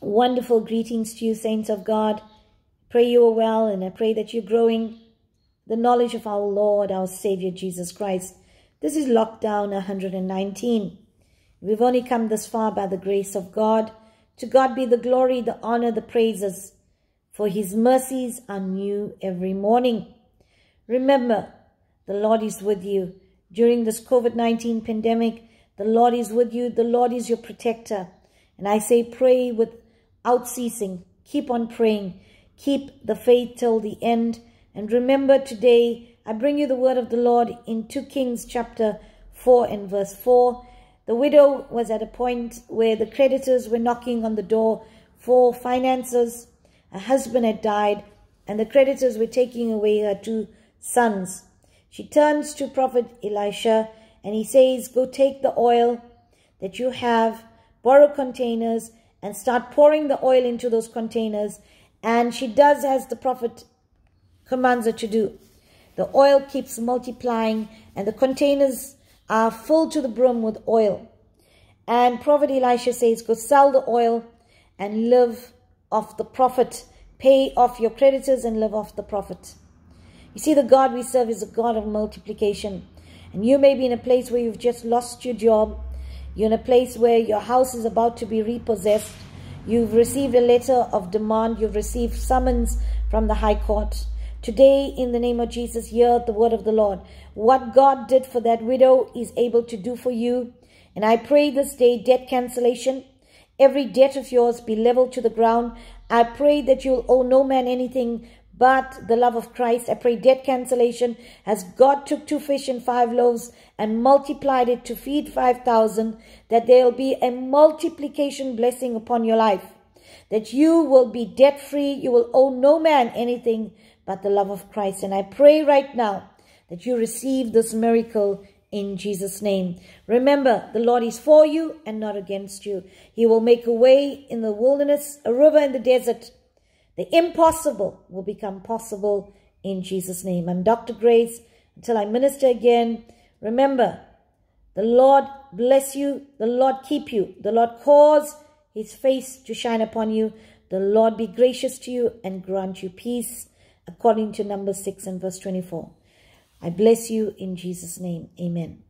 Wonderful greetings to you, saints of God. Pray you are well, and I pray that you're growing the knowledge of our Lord, our Savior, Jesus Christ. This is Lockdown 119. We've only come this far by the grace of God. To God be the glory, the honor, the praises, for his mercies are new every morning. Remember, the Lord is with you. During this COVID-19 pandemic, the Lord is with you. The Lord is your protector. And I say pray with out ceasing. Keep on praying. Keep the faith till the end. And remember today, I bring you the word of the Lord in 2 Kings chapter 4 and verse 4. The widow was at a point where the creditors were knocking on the door for finances. Her husband had died and the creditors were taking away her two sons. She turns to Prophet Elisha and he says, Go take the oil that you have, borrow containers, and start pouring the oil into those containers. And she does as the Prophet commands her to do. The oil keeps multiplying and the containers are full to the brim with oil. And Prophet Elisha says, go sell the oil and live off the Prophet. Pay off your creditors and live off the Prophet. You see, the God we serve is a God of multiplication. And you may be in a place where you've just lost your job you're in a place where your house is about to be repossessed. You've received a letter of demand. You've received summons from the High Court. Today, in the name of Jesus, hear the word of the Lord. What God did for that widow is able to do for you. And I pray this day debt cancellation. Every debt of yours be leveled to the ground. I pray that you'll owe no man anything but the love of Christ, I pray debt cancellation, as God took two fish and five loaves and multiplied it to feed 5,000, that there'll be a multiplication blessing upon your life, that you will be debt free, you will owe no man anything but the love of Christ. And I pray right now that you receive this miracle in Jesus' name. Remember, the Lord is for you and not against you. He will make a way in the wilderness, a river in the desert, the impossible will become possible in Jesus' name. I'm Dr. Grace. Until I minister again, remember, the Lord bless you. The Lord keep you. The Lord cause his face to shine upon you. The Lord be gracious to you and grant you peace, according to Numbers 6 and verse 24. I bless you in Jesus' name. Amen.